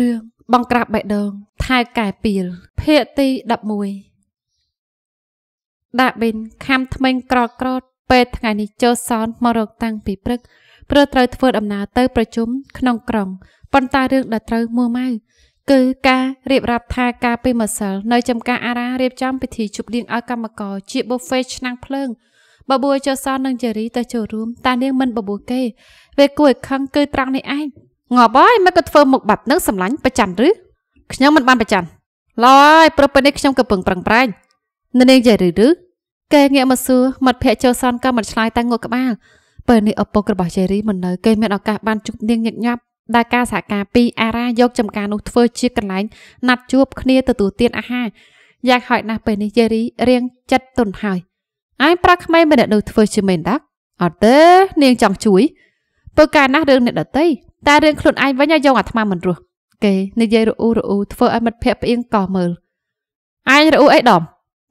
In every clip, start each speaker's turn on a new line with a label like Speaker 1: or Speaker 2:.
Speaker 1: រឿងបងក្រាបបេះដូងថៅកែពីលភាគទី11ដាក់បិនខំថ្មិញក្រក្រតពេលថ្ងៃនេះចូលសនមករកតាំងពីព្រឹកព្រោះត្រូវធ្វើដំណើរទៅ ប្រជុំក្នុងក្រុងប៉ុន្តែរឿងដែលត្រូវមួម៉ៅគឺការរៀបរាប់ថាការពេលម្សិលនៅចំការអារារៀបចំពិធីជប់លៀងឲ្យកម្មករជា buffet ឆ្នាំងភ្លើងបបួលចូលសននឹងជេរីទៅចូលរួមតានាងមិនបបួលគេវាគួរឲ្យខឹងគឺ ត្រង់នេះឯងងប់អើយមិនក៏ធ្វើមុខបាត់នឹងសម្លាញ់ប្រច័នឬខ្ញុំមិនបានប្រច័នឡយប្រពន្ធនេះខ្ញុំក៏ពឹងប្រឹងប្រែងនៅនាងយាយឬឬកែងាកមកសួរមាត់ភ័ក្រចូលសនក៏មិនឆ្លើយតែងក់ក្បាលពេលនេះឪពុករបស់ជេរីមិននៅគេមានឱកាសបានជួបនាងញឹកញាប់ដែលការសហការពីអារ៉ាយកចំការនោះធ្វើ ជាកន្លែងណាត់ជួបគ្នាទទួលទានអាហារយ៉ាងហោចណាស់ពេលនេះយេរីរៀងចិត្តទុនហើយអាយប្រាក់ក្មៃម្នាក់នោះធ្វើជាមែនដាក់អត់ទេនាងចង់ជួយពើកាលណាស់រឿងអ្នកដតីតែរឿងខ្លួនឯងវិញឲ្យយកអាត្មាមិនរស់គេនិយាយរអ៊ូរអ៊ូធ្វើឲ្យមិត្តភ័ក្តិផ្អៀងកោះមើលឯងរអ៊ូអីដំ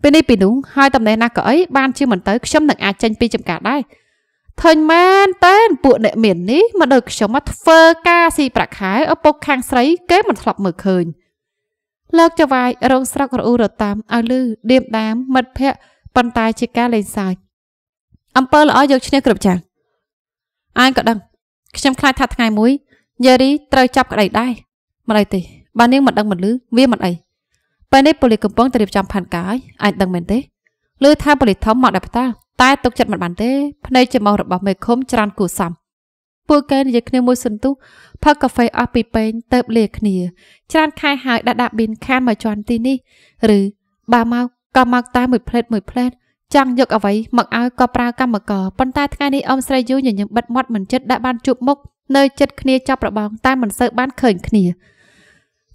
Speaker 1: ពេលនេះពីនោះហើយតំណែងណាក៏អីបានជាមិនទៅ ខ្ញុំនឹងអាចចេញពីចំការដែរឃើញមែនតែនពួកអ្នកមាននេះមកដូចខ្ញុំមកធ្វើការស៊ីប្រាក់ខែឪពុកខាងស្រី គេមិនធ្លាប់មើលឃើញលើកចវាយរងស្រុករអ៊ូរតាមឲ្យលឺដៀមដាម មិត្តភ័ក្តិប៉ុន្តែជាការលេងសើចអំពើល្អយកឈ្នះគ្រប់យ៉ាងអញក៏ដឹងខ្ញុំខ្លាចថាថ្ងៃមួយយេរីត្រូវចាប់ក្តីដែរមិនអីទេបើនាងមិនដឹងមិនលឺវាមិនអីពេលនេះប៉ូលីសកំពុងតែរៀបចំផែនការឲ្យអាចដឹងមែនទេឬថាប៉ូលីសធំមកដល់ផ្ទះតែទុកចិត្តមិនបានទេភ្នែកច្មោះរបស់មេឃុំច្រើនគួសមពួកគេនិយាយគ្នាមួយសន្ទុះផឹកកាហ្វេអស់ពីពេងទៅបលាគ្នា ច្រើនខែហើយដាក់ដាក់ប៊ីនខានមកជន់ទីនេះឬបើមកក៏មកតែមួយផ្លេតមួយផ្លេតចង់យកអ្វីមកឲ្យកត់ប្រើកម្មករប៉ុន្តែថ្ងៃនេះអ៊ំស្រីយូញញឹមបិទមាត់មិនចិត្តដែលបានជួបមុខនៅចិត្តគ្នាចាប់របងតែមិនសូវបានឃើញគ្នា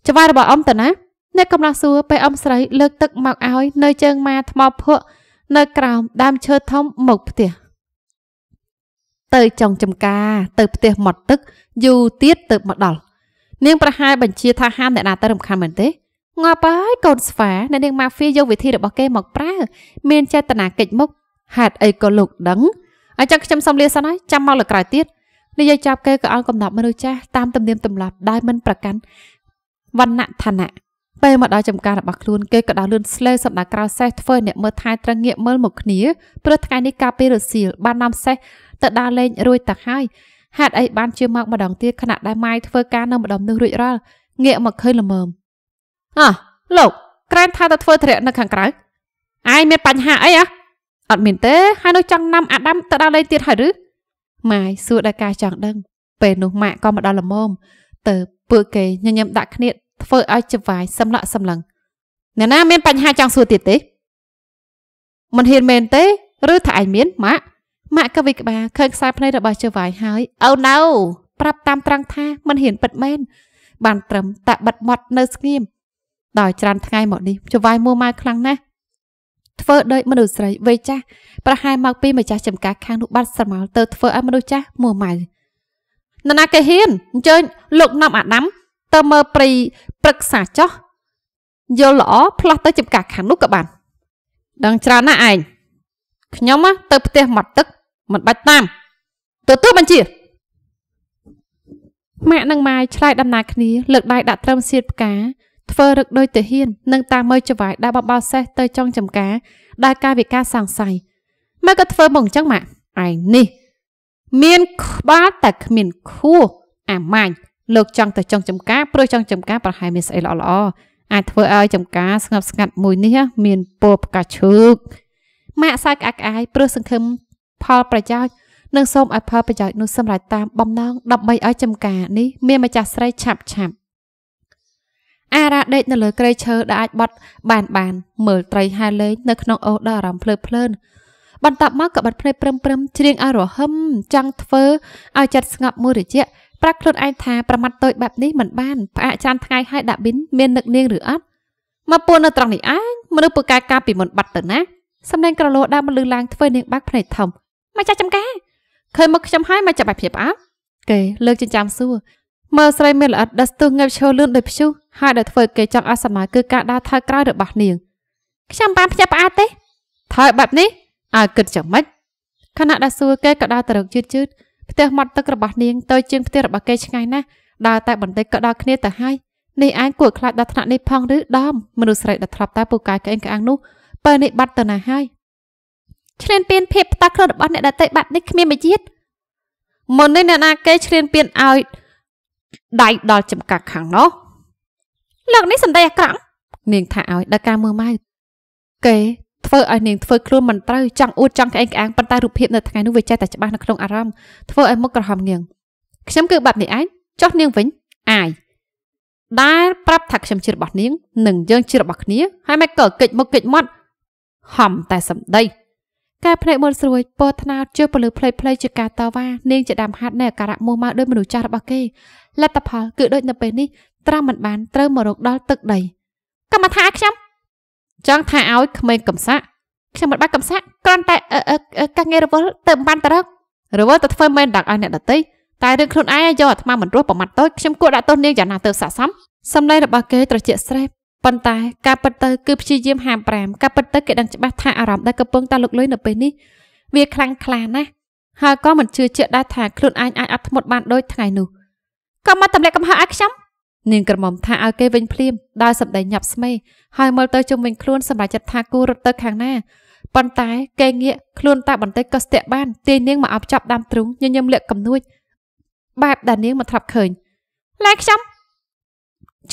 Speaker 1: ច្បាយរបស់អ៊ំតាណាអ្នកកំឡោះសួរពេលអ៊ំស្រីលើកទឹកមកឲ្យនៅជើងម៉ាថ្មភក់នៅក្រោមដើមឈើធំមកផ្ទះទៅចុងចំការទៅផ្ទះຫມត់ទឹកយូរទៀតទៅមកដល់នាងប្រហែលបញ្ជាថាហាមអ្នកណាទៅរំខានមែនទេងាប់ហើយកូនស្វាអ្នកនាងម៉ាហ្វៀយកវិធីរបស់គេមកប្រើមានចេតនាកិច្ចមុខហេតុអីក៏លោកដឹងអញ្ចឹងខ្ញុំសុំលាសិនហើយចាំមកលើក្រោយទៀតនិយាយចាប់គេក៏អន់កំណត់មនុស្សចាស់តាមទំនៀមទម្លាប់ដោយមិនប្រកាន់វណ្ណៈឋានៈពេលមកដល់ចំការរបស់ខ្លួនគេក៏ដើរលឿនស្លេសម្ដៅក្រៅសេះធ្វើអ្នកមើលថែត្រងាកមើលមកគ្នាព្រោះថ្ងៃនេះកាលពីរសៀលបាននាំសេះទៅដើរលេងរួចទៅហើយហេតុអីបានជាមកម្ដងទៀតខណៈដែលម៉ាយធ្វើការនៅម្ដុំនោះរួចរាល់ងាកមកឃើញល្មមអោះលោកក្រែងថាទៅធ្វើធរៈនៅខាងក្រៅឯងមាន បញ្ហាអីអ្ហ៎អត់មានទេហើយនោះចង់នាំអាដាមទៅដល់លេទៀតហើយឬម៉ាយសួរដល់ការចង់ដឹង ពេលនោះម៉ាក់ក៏មកដល់លមមទៅពួកគេញញឹមដាក់គ្នាធ្វើឲ្យចវាយសម្លាក់សម្លឹងអ្នកណា មានបញ្ហាចង់សួរទៀតទេមិនហ៊ានមែនទេ ឬថាឯងមានម៉ាក់ម៉ាក់ក៏វិក្បាលឃើញខ្សែភ្នែករបស់ចវាយហើយអូណូប្រាប់តាមត្រង់ថាមិនហ៊ានពិតមែនបានត្រឹមតែបិទមាត់នៅស្ងៀមដោយច្រើនថ្ងៃមកនេះចវាយមួម៉ៅខ្លាំងណាស់ធ្វើដោយមនុស្សស្រីវ័យចាស់ប្រហែលមកពីម្ចាស់ចំការខាង នោះបាត់ស្រមោលទៅធ្វើឲ្យមនុស្សចាស់មួម៉ៅនរណាគេហ៊ានអញ្ជើញ លោកណាំអាដាមទៅមើលព្រៃព្រឹក្សាចោះយល់ល្អផ្លាស់ទៅចំការខាងនោះក៏បានដឹងច្រើនណាស់ឯងខ្ញុំទៅផ្ទះមាត់ទឹកមិនបាច់តាមទទួលបញ្ជាម៉ាក់និងម៉ាយឆ្លើយដំណើរគ្នាលើកដៃដាក់ត្រឹមសៀតផ្កាធ្វើរឹកដោយទាហាននិងតាមមើលចវាយដែលបបោសេះទៅចង់ចំការដែលកាយវិការសង្ស័យម៉ាក៏ធ្វើមកអញ្ចឹងម៉ាឯងនេះ មានក្បាលតែគ្មានខួរអាម៉ាញ់លោកចង់ទៅចង់ចំការព្រោះចង់ចំការប្រហែលមានស្អីល្អល្អអាចធ្វើឲ្យចំការស្ងប់ស្ងាត់មួយនេះមានពពផ្កាឈូកម៉ាក់សើចក្អាក់ក្អាយព្រោះសង្ឃឹមផលប្រយោជន៍និងសូមឲ្យផលប្រយោជន៍នោះសម្រេចតាមបំណងដើម្បីឲ្យចំការនេះមានម្ចាស់ស្រីឆាប់ឆាប់អារ៉ាដេកនៅលើក្រៃឈើដែលអាចបត់បានបាន មើលត្រីហែលេងនៅក្នុងអូសដ៏អារម្មណ៍ភ្លើតភ្លើនបន្ទាប់មកក៏បាត់ភ្នែកព្រឹមព្រឹមច្រៀងឲ្យរហឹមចង់ធ្វើឲ្យចិត្តស្ងប់មួយរយៈប្រាប់ខ្លួនឯងថាប្រមាថតូចបែបនេះមិនបានផ្អាកចាំថ្ងៃឲ្យដាក់ប៊ីនមាននឹកនាងឬអត់មកពួននៅត្រង់នេះឯងមនុស្សពូកែកាពីមុនបាត់ទៅណាសម្លេងក្រលោដើរមកលឺឡើងធ្វើនាងបាក់ភ្នែកធំមកចាស់ចំការឃើញមកខ្ញុំហើយមកចាប់បែបភាពអើគេលើកចិញ្ចាំសួរមើលស្រីមានល្អិតដស្ទុះងាប់ឈរលឿនដោយព្យុះហើយដែលធ្វើគេចង់អសម័យគឺការដើរថយក្រោយរបស់នាងខ្ញុំបានភ្ញាក់ផ្អើលទេថយបែបនេះអើគិតយ៉ាងម៉េចខណៈដែលសួរគេក៏ដើរទៅរកយឺតយឺតផ្ទះមាត់ទឹករបស់នាងទៅជាងផ្ទះរបស់គេឆ្ងាយណាស់ដើរតែបន្តិចក៏ដល់គ្នាទៅហើយនេះឯងគួរខ្លាចដល់ថ្នាក់នេះផងឬដំមនុស្សស្រីដែលធ្លាប់តែពូកាយក្អេងក្អាងនោះបើនេះបាត់ទៅណាហើយឆ្លៀនពៀនភាពផ្តាខ្លួនរបស់អ្នកដតេបាត់នេះគ្មានមួយទៀតមុននេះអ្នកណាគេឆ្លៀនពៀនឲ្យដៃដល់ចំកាក់ខាងនោះលោកនេះសំដីអាក្រក់ នាងថាឲ្យដល់ការមើលម៉ៅគេធ្វើឲ្យនាងធ្វើខ្លួនមិនត្រូវចង់អួតចង់ក្អេងក្អាងប៉ុន្តែរូបភាពនៅថ្ងៃនោះវាចេះតែច្បាស់នៅក្នុងអារម្មណ៍ធ្វើឲ្យមុខក្រហមងៀងខ្ញុំគឺបែបនេះឯងចុះនាងវិញអាយដែលប្រាប់ថាខ្ញុំជារបស់នាងនិងយើងជារបស់គ្នាហើយមិនក៏កិច្ចមុខកិច្ចមាត់ហំតែសំដីការភ្នែកមើលស្រួយពោថ្នោតជឿពលឺផ្លេចផ្លេចជាការតវ៉ានាងជាដើមហាត់នៅអាការៈមួម៉ៅដោយមនុស្សចាស់របស់គេលទ្ធផលគឺដូចនៅពេលនេះត្រាំមិនបានត្រូវមករកដល់ទឹកដីកម្មថាខ្ញុំចង់ថាឲ្យក្មេងកំសាក់ ខ្ញុំមិនបាច់កំសាក់គ្រាន់តែកាងាររវល់ទៅបានតរឹករវល់ទៅធ្វើមែនដាក់ឲ្យអ្នកដតីតែរឿងខ្លួនឯងយកអាត្មាមិនរស់ប្រមាត់តូចខ្ញុំគួរដាក់ទោសនាងយ៉ាងណាទៅស័កសមសម្លេងរបស់គេត្រជាក់ស្រេបប៉ុន្តែការពិតទៅគឺព្យាយាមហាមប្រាមការពិតទៅគេដឹងច្បាស់ថាអារម្មណ៍ដែលកំពុងតែលុកលុយនៅពេលនេះវាខ្លាំងក្លាណាស់ហើយក៏មិនជឿជាក់ដែរថាខ្លួនឯងអាចអត់ធ្មត់បានដូចថ្ងៃនោះក៏មកទម្លាក់កំហឹងឲ្យខ្ញុំនាងក្រមុំថាឲ្យគេវិញភ្លាមដោយសម្ដីញាប់ស្មេហើយមើលទៅជុំវិញខ្លួនសម្រាប់ចិត្តថាគូរត់ទៅខាងណាប៉ុន្តែគេងាកខ្លួនតាបន្តិចក៏ស្ទាក់បាន ទាញនាងមកអបចាប់ដាំទ្រូងញញឹមលាក់កំនួចបែបដែលនាងមិនធ្លាប់ឃើញលែខ្ញុំ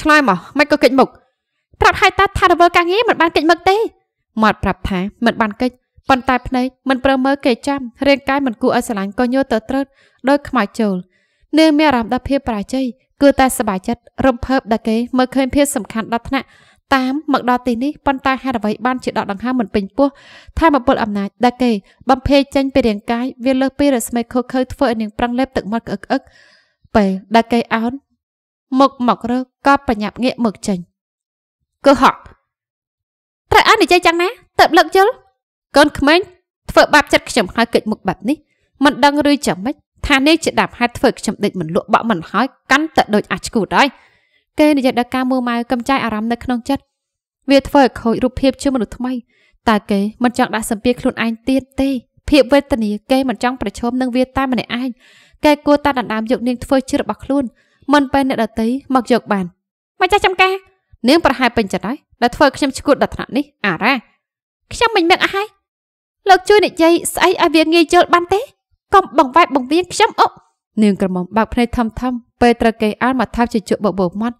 Speaker 1: ឆ្លើយមកមិនក៏គេចមុខប្រាប់ឲ្យតាថារវល់កាងារមិនបានគេចមុខទេមាត់ប្រាប់ថាមិនបានគេចប៉ុន្តែភ្នែកមិនប្រមើគេចាំរាងកាយមិនគួរឲ្យស្រឡាញ់ក៏ញយទៅត្រើតដោយខ្មៅចូលនាងមានអារម្មណ៍ដល់ភាពបរាជ័យគឺតែសบายចិត្តរំភើបដែលគេមើលឃើញភាពសំខាន់ដល់ថ្នាក់តាមមកដល់ទីនេះប៉ុន្តែហេតុអ្វីបានជាដកដង្ហើមមិនពេញពោះថាមពលអំណាចដែលគេបំភេចេញពីរាងកាយវាលើសពីរស្មីខូខើធ្វើឲ្យនាងប្រឹងលេបទឹកមាត់ក្អឹកអឹកពេលដែលគេអោនមុខមករកក៏ប្រញាប់ងាកមកចេញគឺហក់ត្រូវអើនិយាយយ៉ាងណាតើបលឹកយល់កូនក្មេងធ្វើបាបចិត្តខ្ញុំហើយកិច្ចមុខបែបនេះមិនដឹងឬយ៉ាងម៉េចថានេះជាដាប់ហេតុធ្វើខ្ញុំដេកមិនលក់បក់មិនហើយកាន់តែដូចអាឆ្កូតហើយគេនិយាយដល់ការមួម៉ៅកំចាយអារម្មណ៍នៅក្នុងចិត្តវាធ្វើឲ្យខូចរូបភាពជាមនុស្សថ្មីតើគេមិនចង់ដាក់សម្ពាធខ្លួនឯងទៀតទេភាពវេទនាគេមិនចង់ប្រឈមនឹងវាតែម្នាក់ឯងគេគួរតែដណ្ដើមយកនាងធ្វើជារបស់ខ្លួនមិនបែរអ្នកដតីមកយកបានមកចាស់ចំការនាងប្រហែលពេញចិត្តហើយដែលធ្វើខ្ញុំឈួតដល់ថ្នាក់នេះអារ៉ាខ្ញុំមិនមែនអស់ហើយលោកជួយនិយាយស្អីឲ្យវាងាយយល់បានទេកុំបង្វែកបង្វៀងខ្ញុំអុកនាងក្រមុំបើកភ្នែកធំធំពេលត្រូវគេអានមកថាជជក់បបោមាត់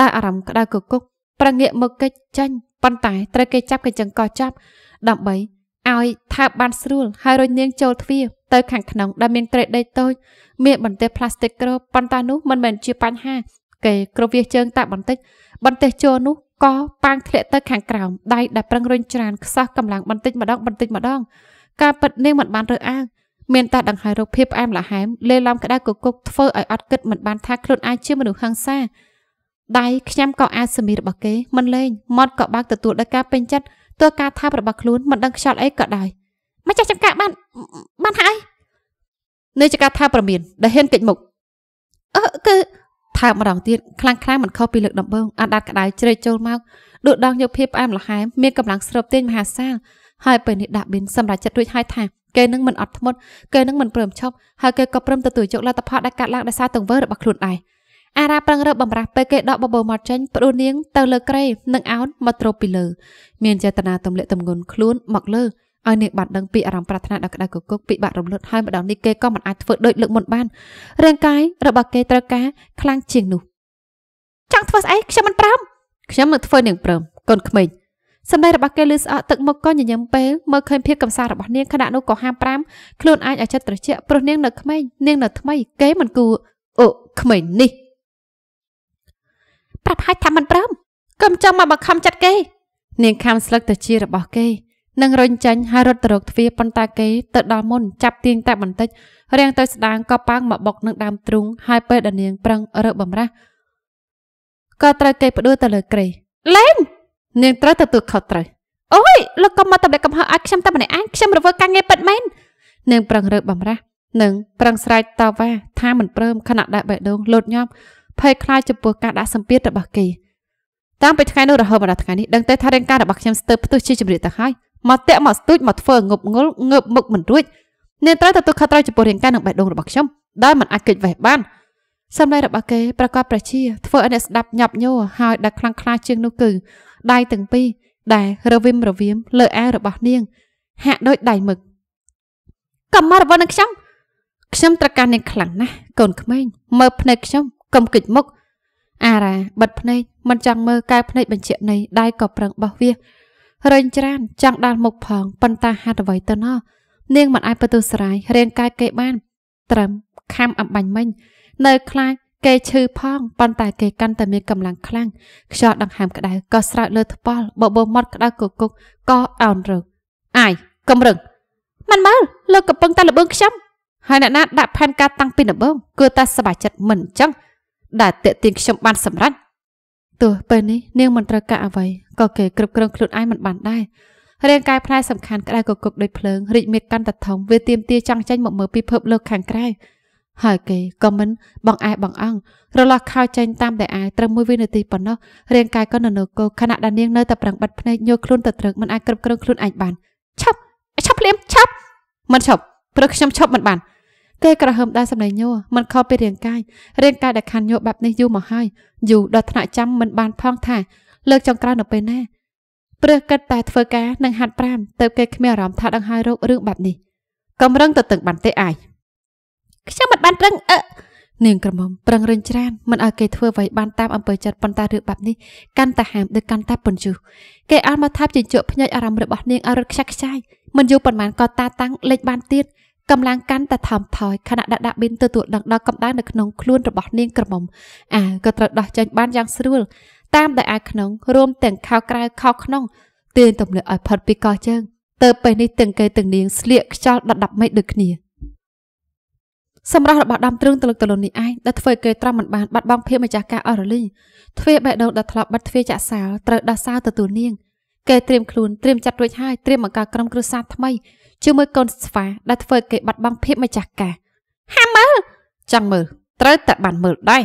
Speaker 1: ដែលអារម្មណ៍ក្តៅគគុកប្រងាកមកកិច្ចចាញ់ប៉ុន្តែត្រូវគេចាប់កញ្ចឹងកោះចាប់ដើម្បីឲ្យថាបានស្រួលហើយរុញនាងចូលទ្វារទៅខាងក្នុងដែលមានក្រេតដីតូចមានបន្ទះផ្លាស្ទិកក្របប៉ុន្តែនោះមិនមែនជាបញ្ហា គេគ្របវាជើងតែបន្តិចបន្ទះជោនោះក៏ប៉ាងធ្លាក់ទៅខាងក្រោមដៃដែលប្រឹងរុញច្រានខ្សោះកម្លាំងបន្តិចម្ដងបន្តិចម្ដង ការពិតនាងមិនបានរើអាងមានតែដង្ហែរោគភាពផ្អែមល្ហែមលេឡំក្តៅគគុកធ្វើឲ្យអត់គិតមិនបានថាខ្លួនអាចជាមនុស្សហិង្សាដៃខ្ញុំក៏អាចសមីរបស់គេមិនលេងមាត់ក៏បើកទទួលដល់ការពេញចិត្តទោះការថារបស់ខ្លួនមិនដឹងខ្យល់អីក៏ដោយម្ចាស់ចំការបានបានហើយនៅចកាថាប្រមានដែលហ៊ានកិច្ចមុខអឺគឺថាម្ដងទៀតខ្លាំងខ្លាំងមិនខុសពីលើកដំបូងអណ្ដាតក្តៅជ្រេកចូលមកដួលដងយកភាពផ្អែមល្ហែមមានកម្លាំងស្រូបទាញមហាសាលហើយពេលនេះដាក់ប៊ីនសម្រាប់ចិត្តរួចហើយថាគេនឹងមិនអត់ធ្មត់គេនឹងមិនព្រមឈប់ហើយគេក៏ព្រមទទួលយកលទ្ធផលដែលកើតឡើងដោយសារទង្វើរបស់ខ្លួនឯងអារ៉ាប្រឹងរើបំរាស់ពេលគេដកបបោមកចេញព្រោះនាងទៅលើក្រេនិងអោនមកទ្រពីលើមានចេតនាទម្លាក់ទម្ងន់ខ្លួនមកលើឲ្យនាងបានដឹងពីអារម្មណ៍ប្រាថ្នាដ៏ក្តៅគគុកពិបាករំលត់ហើយម្ដងនេះគេក៏មិនអាចធ្វើដូចលើកមុនបានរាងកាយរបស់គេត្រូវការខ្លាំងជាងនោះចង់ធ្វើស្អីខ្ញុំមិនព្រមខ្ញុំនឹងធ្វើនាងព្រមកូនក្មេងសម្ដីរបស់គេលឺស្អកទឹកមុខក៏ញញឹមពេលមើលឃើញភាពកំសារបស់នាងខណៈនោះក៏ហាមប្រាមខ្លួនអាចឲ្យចិត្តត្រជាក់ព្រោះនាងនៅក្មេងនាងនៅថ្មីគេមិនគួរអូក្មេងនេះប្រាប់ហាច់ថាមិនព្រមកុំចង់មកបង្ខំចិត្តគេនាងខាំស្លឹកត្រជារបស់គេនឹងរុញចាញ់ហើយរត់ទៅរកទ្វារប៉ុន្តែគេទៅដល់មុនចាប់ទាញតែបន្តិចរាំងទៅស្ដាងក៏ប៉ាងមកបុកនឹងដើមទ្រូងហើយពេលដែលនាងប្រឹងរើបំរាស់ក៏ត្រូវគេផ្ដួលទៅលើក្រេលេងនាងត្រូវទទួលខុសត្រូវអូយលោកកុំមកតម្លាក់កំហឹងឲ្យខ្ញុំតែម្នាក់ឯងខ្ញុំរវើការងារពិតមែននាងប្រឹងរើបំរះនិងប្រឹងស្រែកតវ៉ាថាមិនព្រមខណៈដែលបេះដូងលោតញាប់ភ័យខ្លាចចំពោះការដាក់សម្ពាធរបស់គេតាំងពីថ្ងៃនោះរហូតមកដល់ថ្ងៃនេះដឹងទេថារាងកាយរបស់ខ្ញុំស្ទើរផ្ទុះជាជំរាបទៅហើយមកតាក់មកស្ទូចមកធ្វើងប់ងល់ងើបមុខមិនរួចនាងត្រូវទទួលខុសត្រូវចំពោះរាងកាយនិងបេះដូងរបស់ខ្ញុំដែលមិនអាចគេចវេះបានសម្លេងរបស់គេប្រកបប្រជា ធ្វើឲ្យអ្នកស្ដាប់ញាប់ញយហើយដែលខ្លាំងក្លាជាងនោះគឺដៃទាំងពីរដែលរវិមរវាមលើអាវរបស់នាង ហាក់ដូចដៃមឹកកម្មារបស់នឹងខ្ញុំខ្ញុំត្រូវការនាងខ្លាំងណាស់កូនក្មេង មើលភ្នែកខ្ញុំកុំគិតមុខអារ៉ាបិទភ្នែកមិនចង់មើលកែវភ្នែកបញ្ជាក់នៃដៃក៏ប្រឹងបោះវារែងច្រានចង់ដាល់មុខផងប៉ុន្តែហាត់អ្វីទៅណោះនាងមិនអាចបទុស្រាយរាងកាយគេបាន ត្រឹមខំអំបាញ់មិញ នៅខ្លាចគេឈឺផងប៉ុន្តែគេកាន់តែមានកម្លាំងខ្លាំងខ្យល់ដង្ហើមក្តៅក៏ស្រោចលើថ្ពាល់បបោមាត់ក្តៅគគុកក៏អោនរឹកអាយកំរឹងមិនមើលលោកកំពុងតែលបឹងខ្ញុំហើយអ្នកណាដាក់ផែនការតាំងពីដំបូងគួរតែសบายចិត្តមិនអញ្ចឹងដែលតេទៀងខ្ញុំបានសម្រេចទោះពេលនេះនាងមិនត្រូវការអ្វីក៏គេគ្រប់គ្រងខ្លួនឯងមិនបានដែររាងកាយផ្នែកសំខាន់ក្តៅគគុកដោយភ្លើងរីកមារកាន់តែធំវាទៀមទាចង់ចេញមកមើលពីភពលោកខាងក្រៅហើយគេក៏មិនបងអែបងអង់រលាស់ខោចេញតាមតែអាយត្រឹមមួយវិនាទីប៉ុណ្ណោះរាងកាយក៏នៅនៅគោខណៈដែលនាងនៅតែប្រឹងបិទភ្នែកញយខ្លួនទៅត្រឹកមិនអាចគ្រប់គ្រងខ្លួនឯងបានឆាប់ឆាប់ភ្លាមឆាប់មិនឆាប់ព្រោះខ្ញុំឆាប់មិនបានគេក្រហើមដែរសម្លេងញយមិនខុសពីរាងកាយរាងកាយដែលខាន់ញយបែបនេះយូរមកហើយយូរដល់ថ្នាក់ចាំមិនបានផងថាលើកចុងក្រោយនៅពេលណាព្រះគិតតែធ្វើការនិងហាត់ប្រាំទៅគេគ្មានអារម្មណ៍ថាដង្ហើយរោគរឿងបែបនេះកំរឹងទៅទឹកបានទេអាយខ្ញុំមិនបានប្រឹងអឺនាងក្រមុំប្រឹងរញច្រានមិនឲ្យគេធ្វើអ្វីបានតាមអំពើចិត្តប៉ុន្តែរឿងបែបនេះកាន់តែហាមដូចកាន់តែពន្យុះគេអល់មកថាបជញ្ជក់ភ្នែកអារម្មណ៍របស់នាងឲ្យរត់ខ្ចាក់ខ្ចាយមិនយូរប៉ុន្មានក៏តាតាំងលេចបានទៀតកម្លាំងកាន់តែថមថយខណៈដាក់ដាក់ប៊ីនទទួលដឹងដល់កម្ដៅនៅក្នុងខ្លួនរបស់នាងក្រមុំអើក៏ត្រូវដោះចេញបានយ៉ាងស្រួលតាមដែលអាក្នុងរួមទាំងខោក្រៅខោក្នុងទាញទម្លាក់ឲ្យផុតពីកោះជើងទៅពេលនេះទាំងគេទាំងនាងស្លៀកខ្យល់ដដាប់មេឃដូចគ្នាសម្រាប់របស់ដំទ្រឹងទលឹកទលននេះឯងដែលធ្វើឲ្យគេត្រាំមិនបានបាត់បង់ភាពម្ចាស់ការអរលីទ្វាបេះដូងដែលធ្លាប់បាត់ទ្វាចាក់សាលត្រូវដោះសាលទទួលនាង គេត្រៀមខ្លួនត្រៀមចាត់រួចហើយត្រៀមបង្កើតក្រុមគ្រួសារថ្មីជាមួយកូនស្វាដែលធ្វើឲ្យគេបាត់បង់ភាពម្ចាស់ការហាមើលចង់មើលត្រូវតែបានមើលដែរ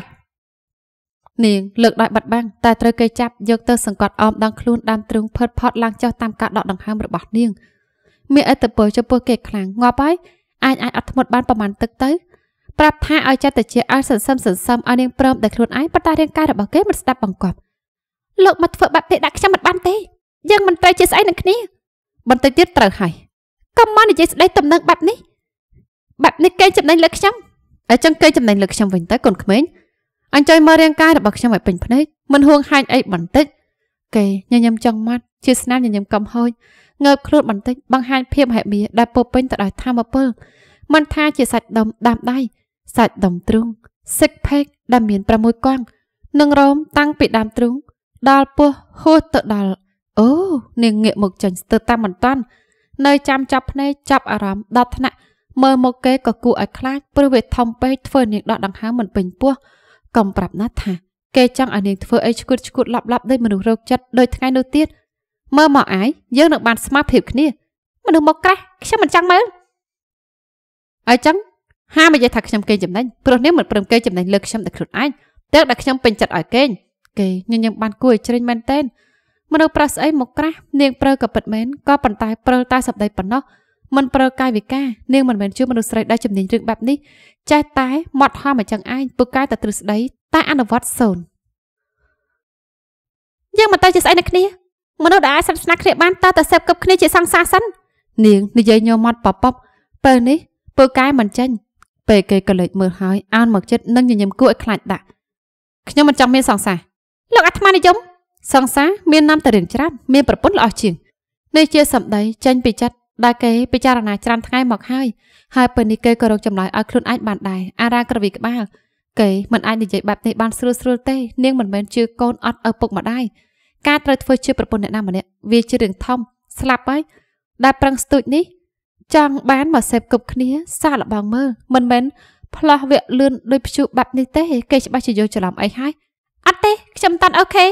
Speaker 1: នាងលើកដៃបាត់បាំងតែត្រូវគេចាប់យកទៅសង្កត់អមដងខ្លួនដើមទ្រូងផើតផត់ឡើងចុះតាមការដកដង្ហើមរបស់នាងមានអត្តពលចំពោះគេខ្លាំងងាប់ហើយអាចអាចអត់ធ្មត់បានប្រហែលទឹកទៅប្រាប់ថាឲ្យចាត់តាជាឲ្យសន្សឹមសន្សឹមឲ្យនាងព្រមតែខ្លួនឯងប៉ុន្តែរាងកាយរបស់គេមិនស្ដាប់បង្គាប់លោកមកធ្វើបាត់ទេដាក់ខ្ញុំមិនបានទេយើងមិនត្រូវជាស្អីនឹងគ្នាបន្តិចទៀតត្រូវហើយកុំមកនិយាយស្ដីទំនឹងបែបនេះបែបនេះគេចំណេញលើខ្ញុំអញ្ចឹងគេចំណេញលើខ្ញុំវិញទៅកូនក្មេងអញ្ចឹងមើលរាងកាយរបស់ខ្ញុំឲ្យពេញភ្នែកមិនហួងហាញអីបន្តិចគេញញឹមចង់មាត់ជាស្នាមញញឹមកំហូចងើបខ្លួនបន្តិចបង្ហាញភាពហិមាដែលពោពេញទៅដោយធម៌ពលមិនថាជាសាច់ដុំដាំដៃសាច់ដុំទ្រូង six pack ដែលមាន6កង់និងរោមតាំងពីដើមទ្រូងដល់ពោះហួសទៅដល់អូ នាងងាកមកចាញ់ស្ទើរតាមមិនតាន់ នៅចាំចាប់ភ្នែកចាប់អារម្មណ៍ដល់ថ្នាក់មើលមកគេក៏គួរឲ្យខ្លាចព្រោះវាធំពេកធ្វើនាងដកដង្ហើមមិនពេញពោះកុំប្រាប់ណាស់ថាគេចង់ឲ្យនាងធ្វើអីឈួតឈួតលាប់លាប់ដោយមនុស្សរោគចិត្តដូចថ្ងៃនោះទៀតមើលមកអាយយើងនឹងបានស្មារតីភាពគ្នាមនុស្សមកក្រាស់ខ្ញុំមិនចង់មើលអញ្ចឹងហាមនិយាយថាខ្ញុំគេចំណេញព្រោះនាងមិនព្រមគេចំណេញលើខ្ញុំតែខ្លួនឯងតែដល់ខ្ញុំពេញចិត្តឲ្យគេងគេញញឹមបានគួរឲ្យជ្រេញមែនទែនមនុស្សប្រុសស្អីមកក្រាស់នាងប្រើក៏ពិតមែនក៏ប៉ុន្តែប្រើតែសម្ដីប៉ុណ្ណោះមិនប្រើកាយវិការ នាងមិនមែនជាមនុស្សស្រីដែលជំនាញរឿងបែបនេះចេះតែមកហំអញ្ចឹងឯងពូកែតែទ្រឹស្ដីតែអនុវត្តសូន្យយើងមិនទៅជាស្អីនឹងគ្នាមនុស្សដែលអាចសាសនាគ្នាបានតើតែសេពគប់គ្នាជាសង្សារសិននាង និយាយញោមមាត់ប៉ប៉បពេលនេះពូកែមិនចាញ់ពេលគេក៏លេចមើលហើយអានមកចិត្តនឹងញញឹមគួរឲ្យខ្លាចដាក់ខ្ញុំមិនចង់មានសង្សារលោកអាត្មានិយមសង្សារមាននាំតែរឿងច្រើនមានប្រពន្ធល្អជាងនេះជាសម្ដីចេញពីចិត្តដែលគេពិចារណាច្រើនថ្ងៃមកហើយហើយពេលនេះគេក៏រកចម្លើយឲ្យខ្លួនអាចបានដែរអារាក្រវីក្បាលគេមិនអាចនិយាយបែបនេះបានស្រួលស្រួលទេនាងមិនមែនជឿកូនអត់ឪពុកម្ដាយការត្រូវធ្វើជាប្រពន្ធអ្នកណាម្នាក់វាជារឿងធំស្លាប់ហើយដែលប្រឹងស្ទូចនេះចង់បានមកសេពគប់គ្នា សារលបងមើលមិនមែនផ្លោះវាលឿនដូចព្យុះបាត់នេះទេ គេច្បាស់ជាយកច្រឡំអីហើយអត់ទេខ្ញុំតាន់អូខេ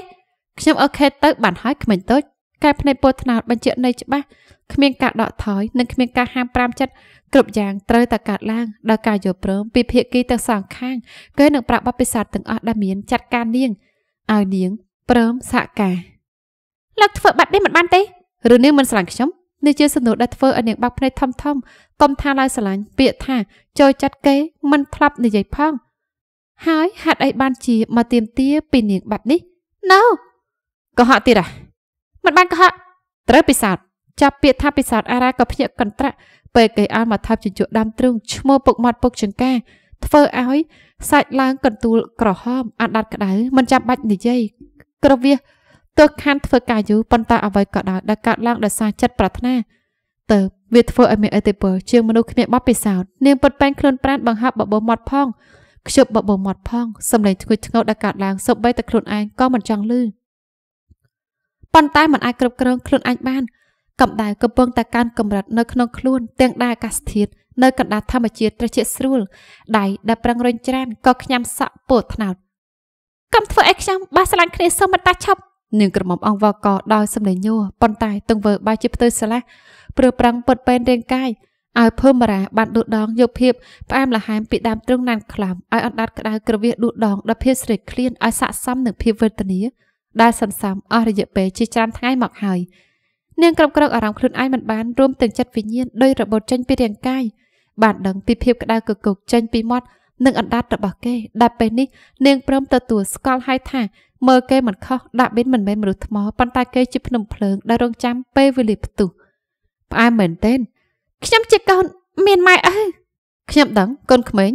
Speaker 1: ខ្ញុំអូខេទៅបានហើយក្មេងតូចកែភ្នែកពោថ្នោតបញ្ជាក់នៃច្បាស់គ្មានការដកថយ និងគ្មានការហាមប្រាមចិត្តគ្រប់យ៉ាងត្រូវតែកាត់ឡើងដោយការយល់ព្រមពីភាគីទាំងសងខាងគេនឹងប្រាប់បបិសាទទាំងអស់ដែលមានចាត់ការនាងឲ្យនាងព្រមសហការលោកធ្វើបាត់នេះមិនបានទេឬនាងមិនស្រឡាញ់ខ្ញុំនេះជាសំណួរដែលធ្វើឲ្យនាងបាក់ភ្នែកធំធំតំថាឡើយស្រឡាញ់ពាក្យថាចូលចិត្តគេមិនធ្លាប់និយាយផង ហើយហាត់អីបានជាមកទៀមទាពីនាងបាត់នេះ No កុហកទៀតអាមិនបានកុហកត្រូវពិសោធន៍ចាប់ពាក្យថាពិសោធន៍អារ៉ាក៏ភ្ញាក់កន្ត្រាក់ពេលគេអល់មកថើបជញ្ជក់ដើមទ្រូងឈ្មោះពុកមាត់ពុកចង្ការធ្វើឲ្យ សាច់ឡើង កន្ទួលក្រហមអណ្ដាតក្ដៅមិនចាំបាច់និយាយក្រវាសទើបខានធ្វើការយូរប៉ុន្តែអ្វីក៏ដោយដែលកើតឡើងដោយសារចិត្តប្រាថ្នាទៅវាធ្វើឲ្យមានអតិពលជាងមនុស្សគ្មានបទពិសោធន៍នាងពុតពេញខ្លួនប្រានបង្ហាប់បបោមាត់ផង ខ្ជប់បបោមាត់ផងសំឡេងធ្ងន់ធ្ងរដែលកើតឡើងសូម្បីតែខ្លួនឯងក៏មិនចង់ឮប៉ុន្តែមិនអាចគ្រប់គ្រង ខ្លួនឯងបានកម្ដៅកំពុងតែកើនកម្រិតនៅក្នុងខ្លួន ទាំងដែរអាកាសធាតុនៅកណ្ដាលធម្មជាតិត្រជាក់ស្រួលដៃដែលប្រឹងរញច្រានក៏ខ្ញាំសក់ពោថ្នោតកុំធ្វើអីខ្ញុំបើស្រឡាញ់គ្នាសូមមិនតាឈប់នាងក្រមុំអង្វរកដោយសម្លេងញួរប៉ុន្តែទង្វើបែរជាផ្ទុយស្រឡះព្រើប្រាំងពុតពេនរាងកាយឲ្យភើមរាបាត់ដួដងយកភាពផ្អែមល្ហែមពីដើមទ្រឹងណានខ្លាំឲ្យអណ្ដាតក្តៅក្រវៀសដួដងដល់ភាពស្រេកឃ្លានឲ្យស័កសមនឹងភាពវេទនាដែលសន្សំអស់រយៈពេលជាច្រើនថ្ងៃមកហើយនាងក្រំក្រោកអារម្មណ៍ខ្លួនឯងមិនបានរួមទាំងចិត្តវិញ្ញាណដោយរបត់ចេញពីរាងកាយបានដឹងពីភាពក្តៅគគុកចេញពីមាត់និងអណ្ដាតរបស់គេដែលពេលនេះនាងព្រមទទួលស្គាល់ហើយថាមើលគេមិនខុសដាក់ប៊ីនមិនមែនមនុស្សថ្មប៉ុន្តែគេជាភ្នំភ្លើងដែលរងចាំពេលវេលាផ្ទុះផ្អែមមែនទែនខ្ញុំជាកូនមានម៉ែអើខ្ញុំដឹងកូនក្មេង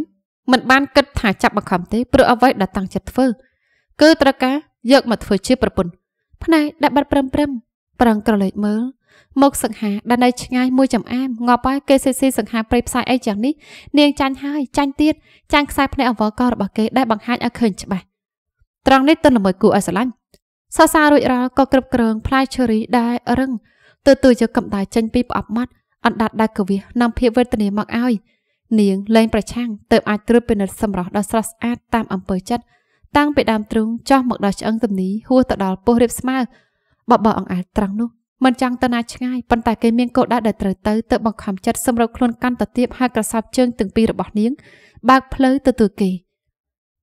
Speaker 1: មិនបានគិតថាចាប់បង្ខំទេព្រោះអ្វីដែលតាំងចិត្តធ្វើគឺត្រូវការយកមកធ្វើជាប្រពន្ធផ្នែកដាក់បាត់ព្រឹមព្រឹមប្រឹងក្រឡេកមើលមកសង្ហាដែលនៅឆ្ងាយមួយចំអាមងាប់ហើយគេស៊ីស៊ីសង្ហាព្រៃផ្សាយអីយ៉ាងនេះនាងចាញ់ហើយចាញ់ទៀតចាញ់ខ្សែភ្នែកអវករបស់គេដែលបង្ហាញឲ្យឃើញច្បាស់ត្រង់នេះទន់ល្មើយគួរឲ្យស្រឡាញ់សរសើររួចរាល់ក៏គ្រប់គ្រងផ្លែឈើរីដែលរឹងទៅទៅយកកម្ដៅចេញពីប្រអប់មាត់អណ្ដាតដាច់កវិសនាំភាពវេទនាមកឲ្យនាងលែងប្រឆាំងទៅអាចត្រួតពិនិត្យសម្រស់ដ៏ស្រស់ស្អាតតាមអំពើចិត្តតាំងពីដើមទ្រូងចោះមកដល់ឆ្អឹងទំនីហួសទៅដល់ពោះរៀបស្មើបបអង្អាលត្រង់នោះមិនចង់ទៅណាឆ្ងាយប៉ុន្តែគេមានកោដដៅដែលត្រូវទៅទៅបង្ខំចិត្តសម្រុបខ្លួនកាន់តែទៀបហើយក្រសោបជើងទាំងពីររបស់នាងបើកផ្លូវទៅទូគេ។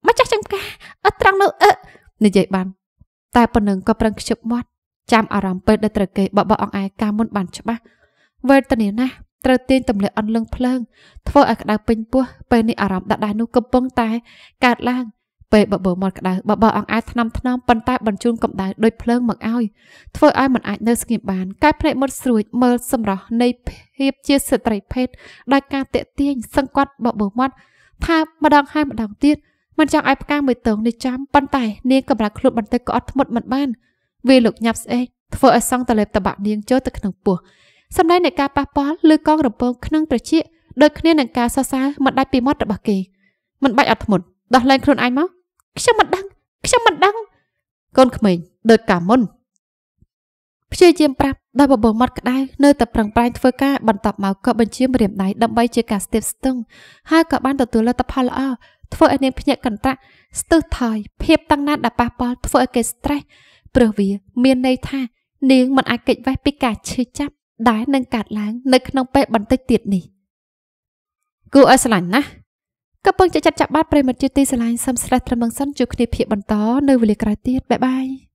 Speaker 1: មកចាស់ចំការអត់ត្រង់នោះអឺនិយាយបាន តែប៉ុណ្ណឹងក៏ប្រឹងខ្ជិបមាត់ចាំអារម្មណ៍ពេលដែលត្រូវគេបបអង្អែកាមុនបានច្បាស់វេទនាណាស់ត្រូវទាញទម្លាក់អន្លឹងភ្លើង ធ្វើឲ្យក្តៅពេញពោះពេលនេះអារម្មណ៍ដដែលនោះកំពុងតែកើតឡើងពេលបបោមាត់ក្តៅបបោអង្អាចថ្នមថ្នមប៉ុន្តែបញ្ជូនកម្ដៅដូចភ្លើងមកឲ្យធ្វើឲ្យมันអាចនៅស្ងៀមបានកែភ្នែកមុតស្រួចមើលសម្រស់នៃភាពជាស្ត្រីភេទដោយការតេទៀងសង្កត់បបោមាត់ ថាម្ដងហើយម្ដងទៀតមិនចង់ឲ្យផ្កាមួយតោងនេះចាំប៉ុន្តែនាងកម្រាស់ខ្លួនបន្តិចក៏អត់ធ្មត់មិនបានវាលោកញាប់ស្អេកធ្វើឲ្យសង់តលេបតបាក់នាងចូលទៅក្នុងពោះសម្ដែងនៃការប៉ះពាល់ឬកងរំពងក្នុងត្រចៀកដូចគ្នានឹងការសរសើរមិនដាច់ពីមាត់របស់គេមិនបាច់អត់ធ្មត់ដោះលែងខ្លួនឯងមកខ្ញុំមិនដឹងខ្ញុំមិនដឹងកូនក្មេងដូចកាមុនព្យាយាមប្រាប់ដោយបបោមាត់ក្តៅនៅតែប្រឹងប្រែងធ្វើការបន្តមកក៏បញ្ជាមរាមដៃដើម្បីជាការស្ទាបស្ទង់ហើយក៏បានទទួលលទ្ធផលល្អធ្វើឲ្យនាងភ្ញាក់កន្ត្រាក់ស្ទើសថយភាពតឹងណែនដែលប៉ះពាល់ធ្វើឲ្យគេ stress ព្រោះវា មានន័យថានាងមិន អាចគេចវេះពីការឈឺចាប់ ដែលនឹងកើតឡើង នៅក្នុងពេលបន្តិចទៀតនេះគូឲ្យស្រឡាញ់ណាស់កំពុងចាត់ចាត់ចាក់បាត់ប្រិមត្តជាទីស្រឡាញ់សំស្រេះត្រឹមងសិនជួបគ្នាភាកបន្តនៅវេលាក្រោយទៀតបាយបាយ